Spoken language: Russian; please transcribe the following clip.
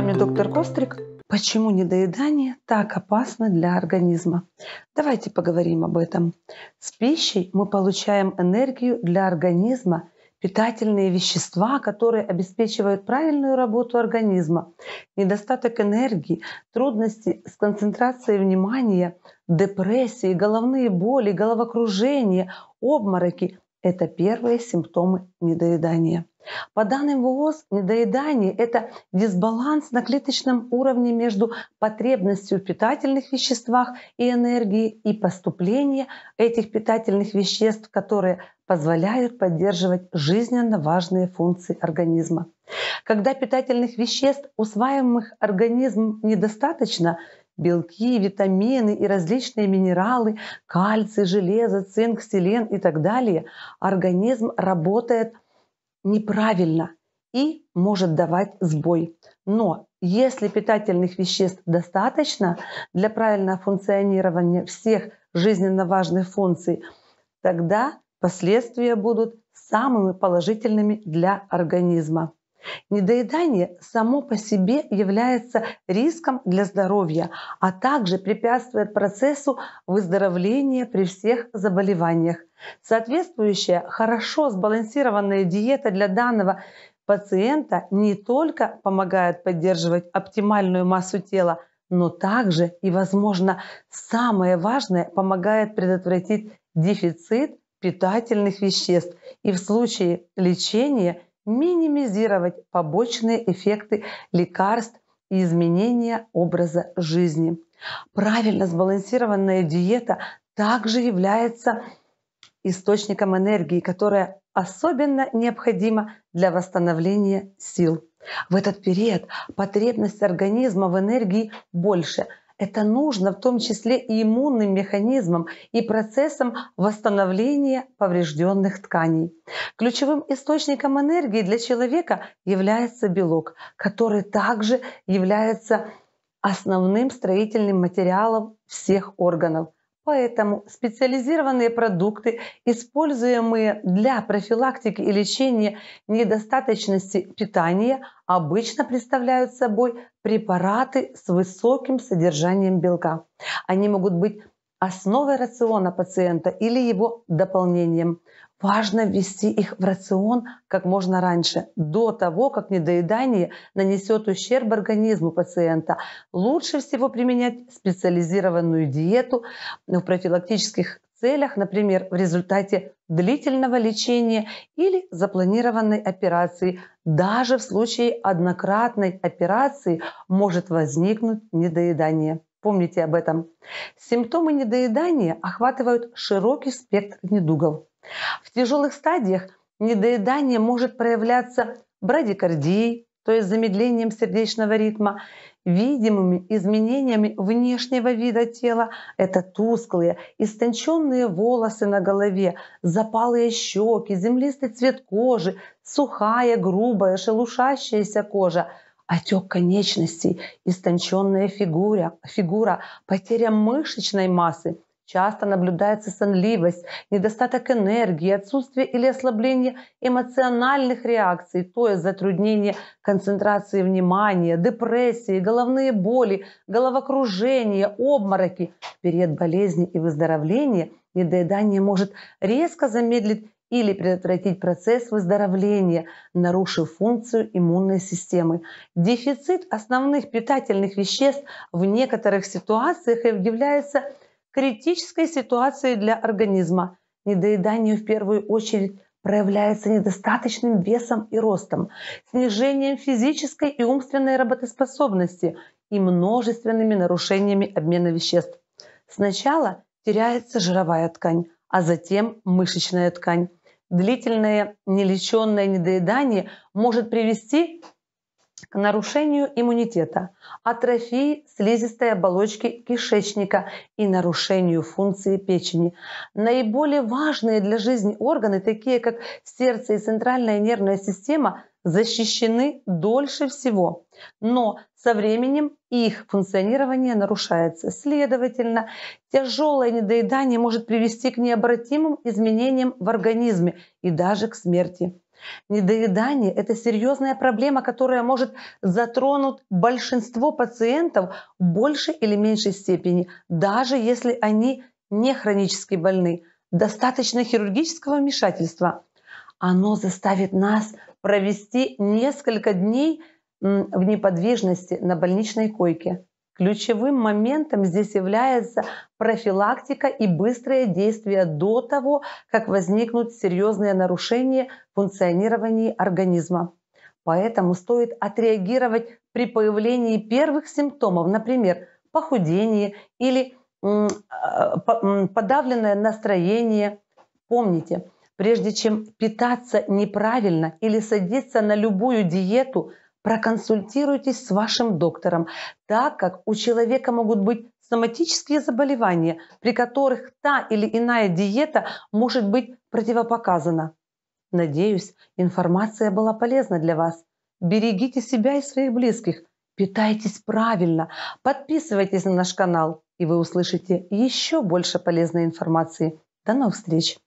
вами доктор Кострик. Почему недоедание так опасно для организма? Давайте поговорим об этом. С пищей мы получаем энергию для организма, питательные вещества, которые обеспечивают правильную работу организма. Недостаток энергии, трудности с концентрацией внимания, депрессии, головные боли, головокружение, обмороки – это первые симптомы недоедания. По данным ВОЗ, недоедание – это дисбаланс на клеточном уровне между потребностью в питательных веществах и энергии и поступление этих питательных веществ, которые позволяют поддерживать жизненно важные функции организма. Когда питательных веществ, усваиваемых организмом, недостаточно, белки, витамины и различные минералы, кальций, железо, цинк, селен и так далее, организм работает – неправильно и может давать сбой. Но если питательных веществ достаточно для правильного функционирования всех жизненно важных функций, тогда последствия будут самыми положительными для организма. Недоедание само по себе является риском для здоровья, а также препятствует процессу выздоровления при всех заболеваниях. Соответствующая хорошо сбалансированная диета для данного пациента не только помогает поддерживать оптимальную массу тела, но также и, возможно, самое важное, помогает предотвратить дефицит питательных веществ и в случае лечения – минимизировать побочные эффекты лекарств и изменения образа жизни. Правильно сбалансированная диета также является источником энергии, которая особенно необходима для восстановления сил. В этот период потребность организма в энергии больше, это нужно в том числе и иммунным механизмам и процессам восстановления поврежденных тканей. Ключевым источником энергии для человека является белок, который также является основным строительным материалом всех органов – Поэтому специализированные продукты, используемые для профилактики и лечения недостаточности питания, обычно представляют собой препараты с высоким содержанием белка. Они могут быть основой рациона пациента или его дополнением. Важно ввести их в рацион как можно раньше, до того, как недоедание нанесет ущерб организму пациента. Лучше всего применять специализированную диету в профилактических целях, например, в результате длительного лечения или запланированной операции. Даже в случае однократной операции может возникнуть недоедание. Помните об этом. Симптомы недоедания охватывают широкий спектр недугов в тяжелых стадиях недоедание может проявляться брадикардией, то есть замедлением сердечного ритма, видимыми изменениями внешнего вида тела – это тусклые, истонченные волосы на голове, запалые щеки, землистый цвет кожи, сухая, грубая, шелушащаяся кожа, отек конечностей, истонченная фигура, фигура потеря мышечной массы – Часто наблюдается сонливость, недостаток энергии, отсутствие или ослабление эмоциональных реакций, то есть затруднение концентрации внимания, депрессии, головные боли, головокружение, обмороки. В период болезни и выздоровления недоедание может резко замедлить или предотвратить процесс выздоровления, нарушив функцию иммунной системы. Дефицит основных питательных веществ в некоторых ситуациях является критической ситуации для организма. Недоедание в первую очередь проявляется недостаточным весом и ростом, снижением физической и умственной работоспособности и множественными нарушениями обмена веществ. Сначала теряется жировая ткань, а затем мышечная ткань. Длительное нелеченное недоедание может привести к нарушению иммунитета, атрофии слизистой оболочки кишечника и нарушению функции печени. Наиболее важные для жизни органы, такие как сердце и центральная нервная система, защищены дольше всего. Но со временем их функционирование нарушается. Следовательно, тяжелое недоедание может привести к необратимым изменениям в организме и даже к смерти. Недоедание – это серьезная проблема, которая может затронуть большинство пациентов в большей или меньшей степени, даже если они не хронически больны. Достаточно хирургического вмешательства. Оно заставит нас провести несколько дней в неподвижности на больничной койке. Ключевым моментом здесь является профилактика и быстрое действие до того, как возникнут серьезные нарушения функционирования организма. Поэтому стоит отреагировать при появлении первых симптомов, например, похудение или а, подавленное настроение. Помните, прежде чем питаться неправильно или садиться на любую диету – проконсультируйтесь с вашим доктором, так как у человека могут быть соматические заболевания, при которых та или иная диета может быть противопоказана. Надеюсь, информация была полезна для вас. Берегите себя и своих близких. Питайтесь правильно, подписывайтесь на наш канал, и вы услышите еще больше полезной информации. До новых встреч!